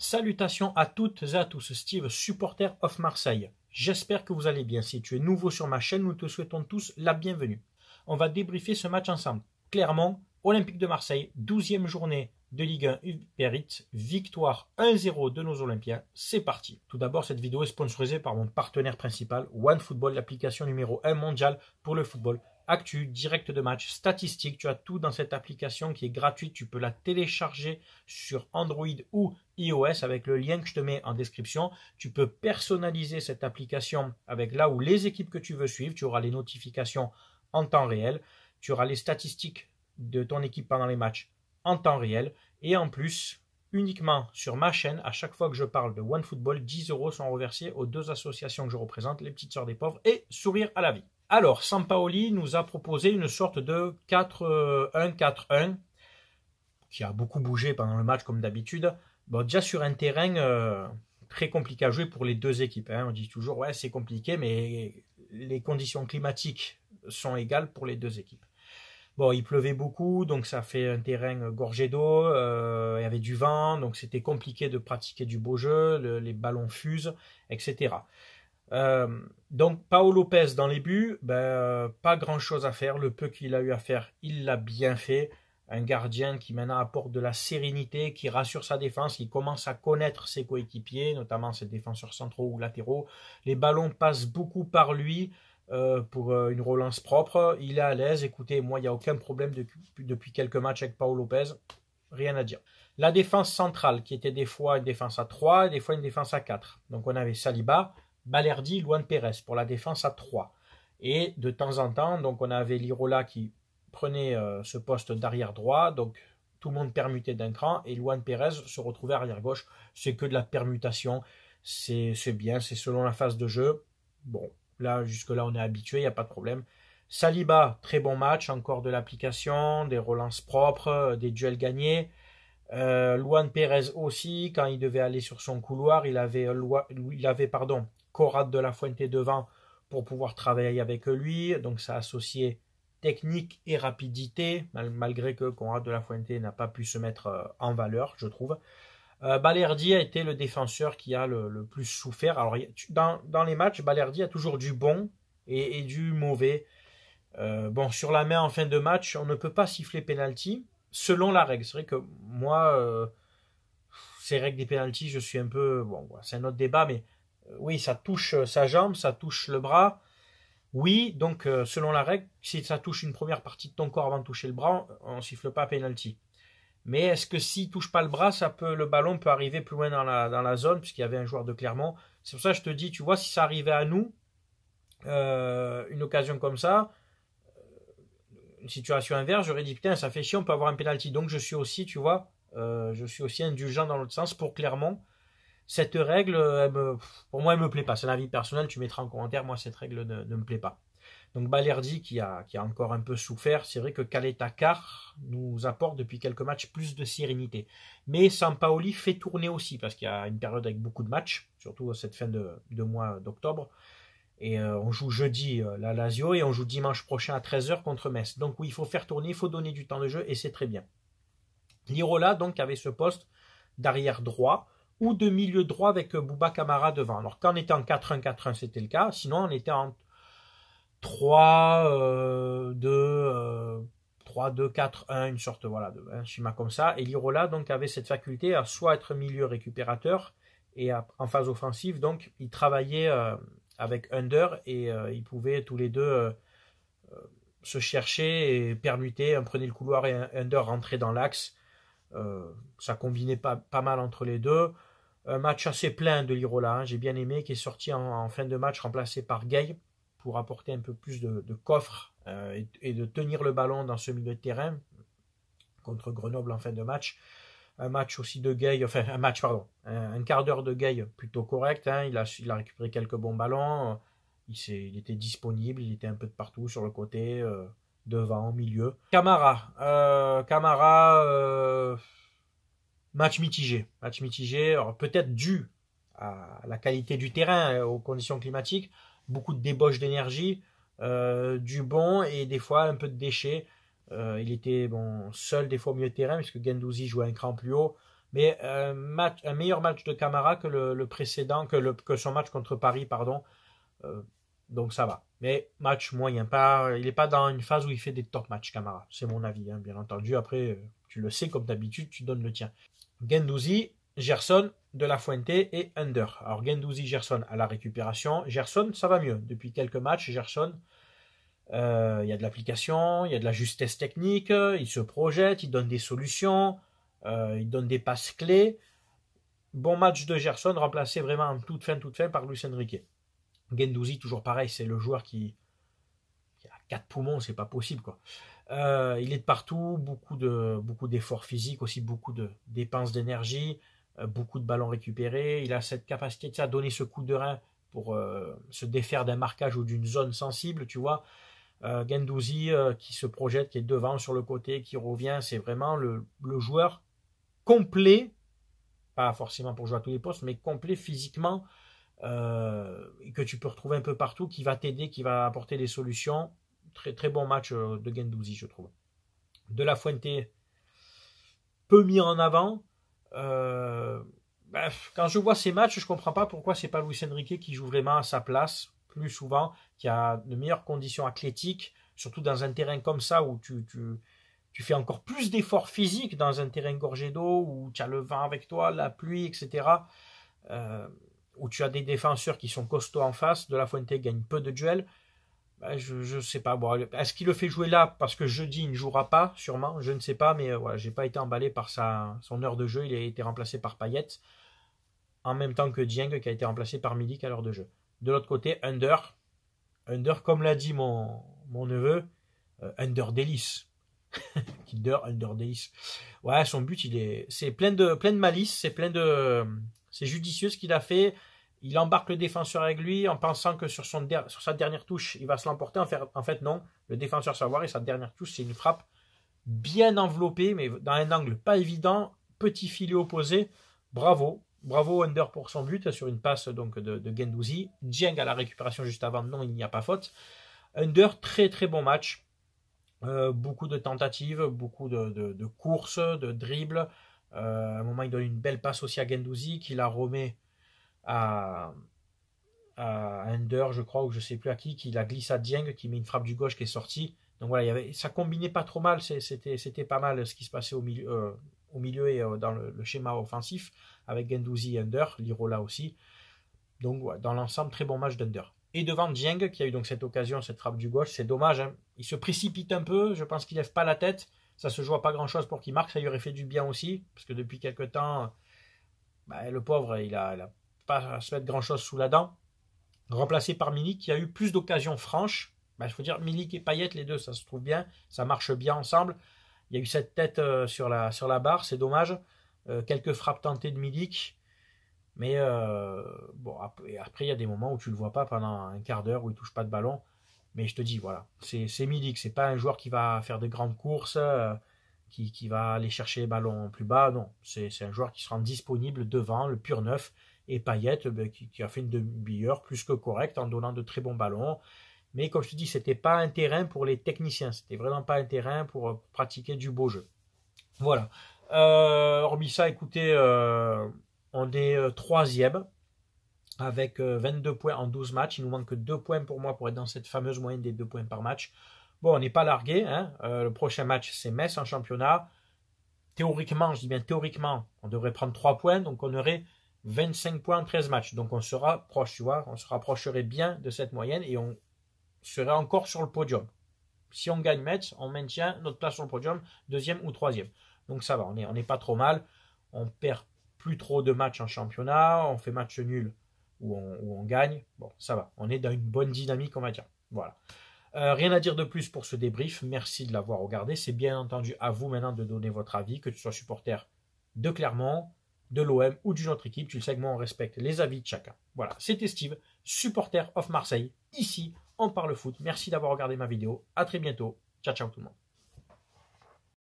Salutations à toutes et à tous, Steve, supporter of Marseille. J'espère que vous allez bien. Si tu es nouveau sur ma chaîne, nous te souhaitons tous la bienvenue. On va débriefer ce match ensemble. Clairement, Olympique de Marseille, 12e journée de Ligue 1 Uber victoire 1-0 de nos Olympiens. C'est parti. Tout d'abord, cette vidéo est sponsorisée par mon partenaire principal, OneFootball, l'application numéro 1 mondiale pour le football actu, direct de match, statistiques, tu as tout dans cette application qui est gratuite, tu peux la télécharger sur Android ou iOS avec le lien que je te mets en description. Tu peux personnaliser cette application avec là où les équipes que tu veux suivre, tu auras les notifications en temps réel, tu auras les statistiques de ton équipe pendant les matchs en temps réel et en plus uniquement sur ma chaîne, à chaque fois que je parle de OneFootball, 10 euros sont reversés aux deux associations que je représente, les Petites soeurs des Pauvres et Sourire à la vie. Alors, Sampaoli nous a proposé une sorte de 4-1-4-1 euh, qui a beaucoup bougé pendant le match comme d'habitude. Bon, déjà sur un terrain euh, très compliqué à jouer pour les deux équipes. Hein. On dit toujours, ouais, c'est compliqué, mais les conditions climatiques sont égales pour les deux équipes. Bon, il pleuvait beaucoup, donc ça fait un terrain gorgé d'eau, euh, il y avait du vent, donc c'était compliqué de pratiquer du beau jeu, les ballons fusent, etc. Euh, donc, Paolo Lopez dans les buts, ben, euh, pas grand chose à faire. Le peu qu'il a eu à faire, il l'a bien fait. Un gardien qui maintenant apporte de la sérénité, qui rassure sa défense, qui commence à connaître ses coéquipiers, notamment ses défenseurs centraux ou latéraux. Les ballons passent beaucoup par lui euh, pour une relance propre. Il est à l'aise. Écoutez, moi, il n'y a aucun problème depuis, depuis quelques matchs avec Paolo Lopez. Rien à dire. La défense centrale, qui était des fois une défense à 3, des fois une défense à 4. Donc on avait Saliba, Balerdi, Luan Pérez pour la défense à 3. Et de temps en temps, donc on avait Lirola qui prenait euh, ce poste d'arrière droit, donc tout le monde permutait d'un cran, et Luan Pérez se retrouvait arrière gauche. C'est que de la permutation, c'est bien, c'est selon la phase de jeu. Bon, là, jusque-là, on est habitué, il n'y a pas de problème. Saliba, très bon match, encore de l'application, des relances propres, euh, des duels gagnés. Euh, Luan Pérez aussi, quand il devait aller sur son couloir, il avait, il avait pardon, Corrad de la Fuente devant pour pouvoir travailler avec lui. Donc ça associé technique et rapidité, malgré que Conrad de la Fuente n'a pas pu se mettre euh, en valeur, je trouve. Euh, Balerdi a été le défenseur qui a le, plus souffert. Alors, dans, les matchs, Balerdi a toujours du bon et, du mauvais. Euh, bon, sur la main en fin de match, on ne peut pas siffler penalty selon la règle. C'est vrai que moi, ces règles des penalties, je suis un peu. Bon, c'est un autre débat, mais euh, oui, ça touche euh, sa jambe, ça touche le bras. Oui, donc euh, selon la règle, si ça touche une première partie de ton corps avant de toucher le bras, on, siffle pas penalty. Mais est-ce que s'il touche pas le bras, ça peut le ballon peut arriver plus loin dans la, dans la zone puisqu'il y avait un joueur de Clermont. C'est pour ça que je te dis, tu vois, si ça arrivait à nous, une occasion comme ça, une situation inverse, j'aurais dit putain, ça fait chier, on peut avoir un penalty. Donc je suis aussi, tu vois, je suis aussi indulgent dans l'autre sens pour Clermont cette règle, pour moi, elle me plaît pas. C'est l'avis personnel, tu mettras en commentaire, moi, cette règle ne, me plaît pas. Donc Balerdi, qui a, encore un peu souffert, c'est vrai que Caleta-Car nous apporte depuis quelques matchs plus de sérénité. Mais Sampaoli fait tourner aussi, parce qu'il y a une période avec beaucoup de matchs, surtout cette fin de, mois d'octobre. Et euh, on joue jeudi euh, la Lazio et on joue dimanche prochain à 13h contre Metz. Donc oui, il faut faire tourner, il faut donner du temps de jeu et c'est très bien. Lirola, donc, avait ce poste d'arrière droit ou de milieu droit avec Bouba Camara devant. Alors quand on était en 4-1-4-1, c'était le cas. Sinon, on était en 3, 2, 2, 4, 1, une sorte voilà, de schéma comme ça. Et Lirola donc avait cette faculté à soit être milieu récupérateur et en phase offensive, donc il travaillait euh, avec Under et euh, ils pouvaient tous les deux euh, se chercher et permuter, Prenez prenait le couloir et Under rentrait dans l'axe. ça combinait pas, pas mal entre les deux. Un match assez plein de Lirola, hein. j'ai bien aimé, qui est sorti en, fin de match remplacé par Gay pour apporter un peu plus de, de coffre euh, et, de tenir le ballon dans ce milieu de terrain contre Grenoble en fin de match. Un match aussi de Gay, enfin un match, pardon, un, quart d'heure de Gay plutôt correct. Hein. il, a, il a récupéré quelques bons ballons, il, il, était disponible, il était un peu de partout sur le côté. Euh, devant, au milieu. Camara, euh, Camara, Match mitigé. Match mitigé, peut-être dû à la qualité du terrain, euh, aux conditions climatiques, beaucoup de débauche d'énergie, euh, du bon et des fois un peu de déchets. Euh, il était bon seul des fois au milieu de terrain puisque Gendouzi jouait un cran plus haut. Mais un, match, meilleur match de Camara que le, précédent, que, son match contre Paris, pardon. donc ça va. Mais match moyen. Pas, il n'est pas dans une phase où il fait des top matchs, Camara. C'est mon avis, hein, bien entendu. Après, tu le sais, comme d'habitude, tu donnes le tien. Gendouzi, Gerson, De La Fuente et Under. Alors Gendouzi, Gerson à la récupération. Gerson, ça va mieux. Depuis quelques matchs, Gerson, euh, il y a de l'application, il y a de la justesse technique, il se projette, il donne des solutions, euh, il donne des passes clés. Bon match de Gerson, remplacé vraiment en toute fin, toute fin par Lucien Enrique. Gendouzi, toujours pareil, c'est le joueur qui, qui a quatre poumons, c'est pas possible quoi. Euh, il est de partout, beaucoup de beaucoup d'efforts physiques, aussi beaucoup de dépenses d'énergie, euh, beaucoup de ballons récupérés. Il a cette capacité de donner ce coup de rein pour euh, se défaire d'un marquage ou d'une zone sensible, tu vois. Gendouzi qui se projette, qui est devant sur le côté, qui revient, c'est vraiment le, le, joueur complet, pas forcément pour jouer à tous les postes, mais complet physiquement, que tu peux retrouver un peu partout, qui va t'aider, qui va apporter des solutions Très, bon match euh, de Gendouzi, je trouve. De la Fuente, peu mis en avant. Euh, quand je vois ces matchs, je ne comprends pas pourquoi c'est pas Luis Enrique qui joue vraiment à sa place plus souvent, qui a de meilleures conditions athlétiques, surtout dans un terrain comme ça où tu, tu, fais encore plus d'efforts physiques dans un terrain gorgé d'eau, où tu as le vent avec toi, la pluie, etc. Euh, où tu as des défenseurs qui sont costauds en face, De La Fuente gagne peu de duels. Ben, je ne sais pas. Est-ce qu'il le fait jouer là parce que jeudi il ne jouera pas Sûrement, je ne sais pas, mais euh, voilà, j'ai pas été emballé par sa, son heure de jeu. Il a été remplacé par Payette en même temps que Dieng qui a été remplacé par Milik à l'heure de jeu. De l'autre côté, Under. Under, comme l'a dit mon, mon neveu, euh, Under Delice, Kinder Under Delice. Ouais, son but, il est, c'est plein de, plein de malice, c'est plein de, c'est judicieux ce qu'il a fait. Il embarque le défenseur avec lui en pensant que sur, son sur sa dernière touche, il va se l'emporter. En, fait, non. Le défenseur voir et sa dernière touche, c'est une frappe bien enveloppée, mais dans un angle pas évident. Petit filet opposé. Bravo. Bravo Under pour son but sur une passe donc de, de Gendouzi. à la récupération juste avant. Non, il n'y a pas faute. Under, très très bon match. Euh, beaucoup de tentatives, beaucoup de, courses, de dribbles. Euh, à un moment, il donne une belle passe aussi à Gendouzi qui la remet à, Ender, je crois, ou je sais plus à qui, qui la glissé à Dieng, qui met une frappe du gauche qui est sortie. Donc voilà, il y avait, ça combinait pas trop mal, c'était pas mal ce qui se passait au milieu, euh, au milieu et euh, dans le, schéma offensif, avec Gendouzi et Ender, Lirola aussi. Donc dans l'ensemble, très bon match d'Ender. Et devant Dieng, qui a eu donc cette occasion, cette frappe du gauche, c'est dommage, hein. il se précipite un peu, je pense qu'il lève pas la tête, ça se joue pas grand chose pour qu'il marque, ça lui aurait fait du bien aussi, parce que depuis quelques temps, bah, le pauvre, il a, il a pas se mettre grand-chose sous la dent. Remplacé par Milik, qui a eu plus d'occasions franches. Il bah, faut dire, Milik et Payet, les deux, ça se trouve bien, ça marche bien ensemble. Il y a eu cette tête euh, sur, la, sur la barre, c'est dommage. Euh, quelques frappes tentées de Milik. Mais euh, bon, après, il y a des moments où tu ne le vois pas pendant un quart d'heure, où il ne touche pas de ballon. Mais je te dis, voilà, c'est, Milik, ce c'est pas un joueur qui va faire de grandes courses, qui, qui, va aller chercher les ballons plus bas. Non, c'est, un joueur qui se rend disponible devant, le pur neuf, et Payet ben, qui, a fait une demi-heure plus que correcte en donnant de très bons ballons. Mais comme je te dis, ce n'était pas un terrain pour les techniciens. C'était vraiment pas un terrain pour euh, pratiquer du beau jeu. Voilà. Euh, hormis ça, écoutez, euh, on est euh, troisième avec 22 points en 12 matchs. Il nous manque que 2 points pour moi pour être dans cette fameuse moyenne des 2 points par match. Bon, on n'est pas largué. Hein. le prochain match, c'est Metz en championnat. Théoriquement, je dis bien théoriquement, on devrait prendre 3 points. Donc on aurait 25 points en 13 matchs. Donc on se proche, tu vois, on se rapprocherait bien de cette moyenne et on serait encore sur le podium. Si on gagne Metz, on maintient notre place sur le podium, deuxième ou troisième. Donc ça va, on n'est on est pas trop mal. On perd plus trop de matchs en championnat, on fait match nul ou on, gagne. Bon, ça va, on est dans une bonne dynamique, on va dire. Voilà. Euh, rien à dire de plus pour ce débrief. Merci de l'avoir regardé. C'est bien entendu à vous maintenant de donner votre avis, que tu sois supporter de Clermont, de l'OM ou d'une autre équipe. Tu le sais que moi, on respecte les avis de chacun. Voilà, c'était Steve, supporter of Marseille, ici, on parle foot. Merci d'avoir regardé ma vidéo. À très bientôt. Ciao, ciao tout le monde.